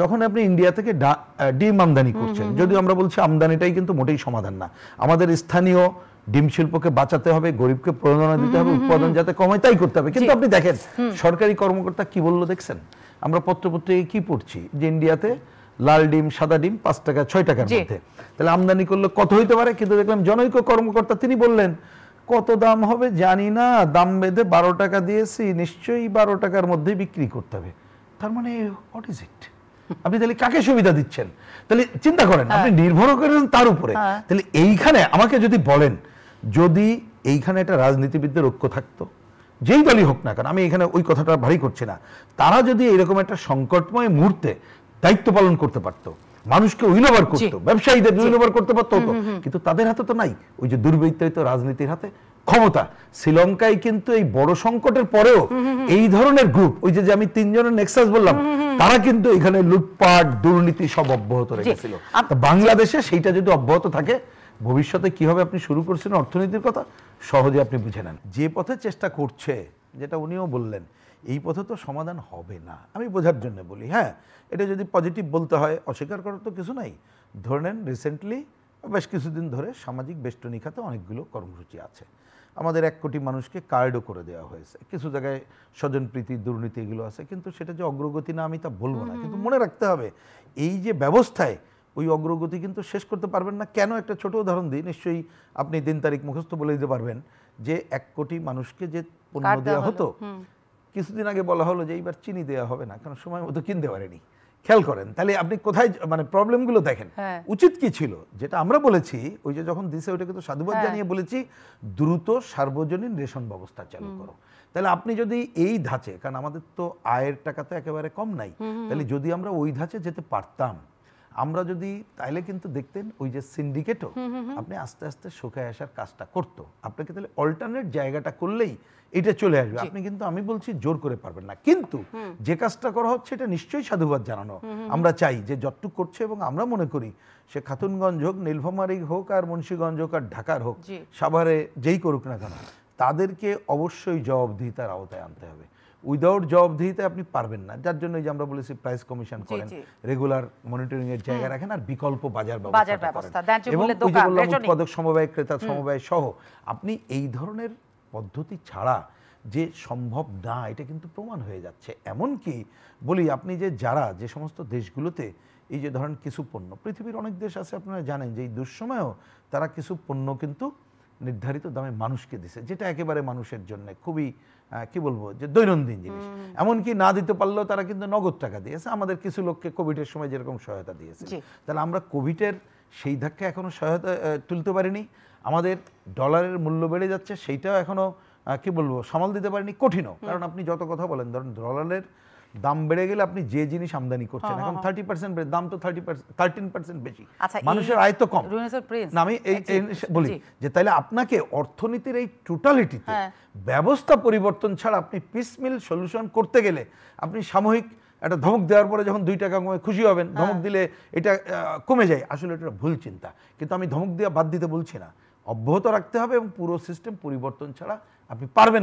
যখন আপনি ইন্ডিয়া থেকে ডিম আমদানি করছেন যদিও আমরা বলছি আমদানিটাই কিন্তু মোটেই সমাধান না আমাদের স্থানীয় ডিম শিল্পকে বাঁচাতে হবে গরিবকে প্রণোদনা দিতে হবে উৎপাদন যাতে কমে তাই করতে হবে কিন্তু আপনি দেখেন সরকারি কর্মকর্তা কি বললো দেখছেন আমরা পত্রপত্রে কি পড়ছি যে ইন্ডিয়াতে লাল ডিম সাদা ডিম পাঁচ টাকা ছয় টাকার মধ্যে তাহলে আমদানি করলে কত হইতে পারে কিন্তু দেখলাম জনৈক কর্মকর্তা তিনি বললেন কত দাম হবে জানি না দাম বেঁধে বারো টাকা দিয়েছি নিশ্চয়ই বারো টাকার মধ্যে বিক্রি করতে হবে তার মানে হোয়াট ইজ ইট আপনি তাহলে কাকে সুবিধা দিচ্ছেন তাহলে চিন্তা করেন আপনি হ্যাঁ। নির্ভর করেন তার উপরে হ্যাঁ। তাহলে এইখানে আমাকে যদি বলেন যদি এইখানে একটা রাজনীতিবিদদের ঐক্য থাকতো যেই দলই হোক না কারণ আমি এখানে ওই কথাটা ভারী করছি না তারা যদি এরকম একটা সংকটময় মুহূর্তে দায়িত্ব পালন করতে পারতো মানুষকে উইনোভার করতো ব্যবসায়ীদের উইনোভার করতে পারতো কিন্তু তাদের হাতে তো নাই ওই যে দুর্বৃত্তায়িত রাজনীতির হাতে ক্ষমতা শ্রীলঙ্কায় কিন্তু এই বড় সংকটের পরেও এই ধরনের গ্রুপ ওই যে আমি তিনজনের নেক্সাস বললাম তারা কিন্তু এখানে লুটপাট দুর্নীতি সব অব্যাহত রেখেছিল বাংলাদেশে সেইটা যদি অব্যাহত থাকে ভবিষ্যতে কিভাবে আপনি শুরু করছেন অর্থনীতির কথা সহজে আপনি বুঝে নেন যে পথে চেষ্টা করছে যেটা উনিও বললেন এই পথে তো সমাধান হবে না আমি বোঝার জন্য বলি হ্যাঁ এটা যদি পজিটিভ বলতে হয় অস্বীকার করার তো কিছু নাই ধরে নেন রিসেন্টলি বেশ কিছুদিন ধরে সামাজিক বেষ্টনী খাতে অনেকগুলো কর্মসূচি আছে আমাদের এক কোটি মানুষকে কার্ডও করে দেওয়া হয়েছে কিছু জায়গায় স্বজনপ্রীতি দুর্নীতি এগুলো আছে কিন্তু সেটা যে অগ্রগতি না আমি তা বলবো না কিন্তু মনে রাখতে হবে এই যে ব্যবস্থায় ওই অগ্রগতি কিন্তু শেষ করতে পারবেন না কেন একটা ছোট উদাহরণ দিই নিশ্চয়ই আপনি দিন তারিখ মুখস্থ বলে দিতে পারবেন যে এক কোটি মানুষকে যে পণ্য দেওয়া হতো কিছুদিন আগে বলা হলো যে এইবার চিনি দেওয়া হবে না কারণ সময় মতো কিনতে পারেনি খেয়াল করেন তাহলে আপনি কোথায় মানে প্রবলেমগুলো দেখেন হ্যাঁ। উচিত কি ছিল যেটা আমরা বলেছি ওই যে যখন দিছে ওইটাকে তো সাধুবাদ হ্যাঁ। জানিয়ে বলেছি দ্রুত সার্বজনীন রেশন ব্যবস্থা চালু করো তাহলে আপনি যদি এই ধাঁচে কারণ আমাদের তো আয়ের টাকা তো একেবারে কম নাই তাহলে যদি আমরা ওই ধাঁচে যেতে পারতাম আমরা যদি তাহলে কিন্তু দেখতেন ওই যে সিন্ডিকেটও আপনি আস্তে আস্তে শোকায় আসার কাজটা করতো আপনাকে তাহলে অল্টারনেট জায়গাটা করলেই এটা চলে আসবে আপনি কিন্তু আমি বলছি জোর করে পারবেন না কিন্তু যে কাজটা করা হচ্ছে এটা নিশ্চয়ই সাধুবাদ জানানো আমরা চাই যে যতটুক করছে এবং আমরা মনে করি সে খাতুনগঞ্জ হোক নীলফামারি হোক আর মুন্সীগঞ্জ হোক আর ঢাকার হোক সাভারে যেই করুক না কেন তাদেরকে অবশ্যই জবাবদিহিতার আওতায় আনতে হবে উইদাউট জবাবদিহিতে আপনি পারবেন না যার জন্য এই যে আমরা বলেছি প্রাইস কমিশন করেন রেগুলার মনিটরিং এর জায়গা রাখেন আর বিকল্প বাজার ব্যবস্থা এবং উৎপাদক সমবায় ক্রেতা সমবায় সহ আপনি এই ধরনের পদ্ধতি ছাড়া যে সম্ভব না এটা কিন্তু প্রমাণ হয়ে যাচ্ছে এমন কি বলি আপনি যে যারা যে সমস্ত দেশগুলোতে এই যে ধরেন কিছু পণ্য পৃথিবীর অনেক দেশ আছে আপনারা জানেন যে এই দুঃসময়েও তারা কিছু পণ্য কিন্তু নির্ধারিত দামে মানুষকে দিছে যেটা একেবারে মানুষের জন্য খুবই কি বলবো যে দৈনন্দিন জিনিস এমনকি না দিতে পারলেও তারা কিন্তু নগদ টাকা দিয়েছে আমাদের কিছু লোককে কোভিডের সময় যেরকম সহায়তা দিয়েছে তাহলে আমরা কোভিডের সেই ধাক্কা এখনও সহায়তা তুলতে পারিনি আমাদের ডলারের মূল্য বেড়ে যাচ্ছে সেইটাও এখনও কি বলবো সামাল দিতে পারিনি কঠিনও কারণ আপনি যত কথা বলেন ধরেন ডলারের দাম বেড়ে গেলে আপনি যে জিনিস আমদানি করছেন হ্যাঁ, হ্যাঁ, এখন থার্টি হ্যাঁ। পার্সেন্ট দাম তো থার্টি থার্টিন পার্সেন্ট বেশি আচ্ছা, মানুষের আয় তো কম না আমি এই বলি যে তাহলে আপনাকে অর্থনীতির এই টোটালিটিতে ব্যবস্থা পরিবর্তন ছাড়া আপনি পিসমিল সলিউশন করতে গেলে আপনি সাময়িক একটা ধমক দেওয়ার পরে যখন দুই টাকা কমে খুশি হবেন ধমক দিলে এটা কমে যায় আসলে এটা ভুল চিন্তা কিন্তু আমি ধমক দেওয়া বাদ দিতে বলছি না অব্যাহত রাখতে হবে এবং পুরো সিস্টেম পরিবর্তন ছাড়া আপনি পারবেন